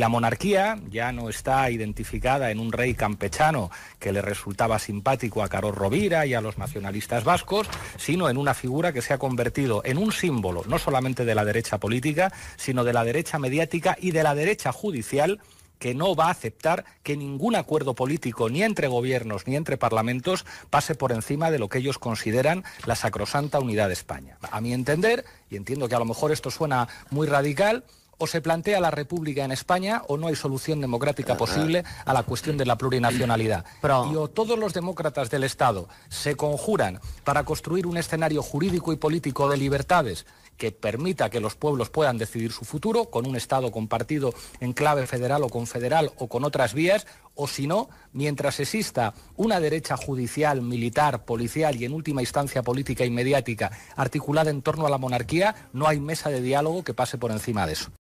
La monarquía ya no está identificada en un rey campechano que le resultaba simpático a Carol Rovira y a los nacionalistas vascos, sino en una figura que se ha convertido en un símbolo no solamente de la derecha política, sino de la derecha mediática y de la derecha judicial que no va a aceptar que ningún acuerdo político, ni entre gobiernos ni entre parlamentos, pase por encima de lo que ellos consideran la sacrosanta unidad de España. A mi entender, y entiendo que a lo mejor esto suena muy radical, o se plantea la república en España o no hay solución democrática eh, posible eh. a la cuestión de la plurinacionalidad. Y o todos los demócratas del Estado se conjuran para construir un escenario jurídico y político de libertades que permita que los pueblos puedan decidir su futuro con un Estado compartido en clave federal o confederal o con otras vías, o si no, mientras exista una derecha judicial, militar, policial y en última instancia política y mediática articulada en torno a la monarquía, no hay mesa de diálogo que pase por encima de eso.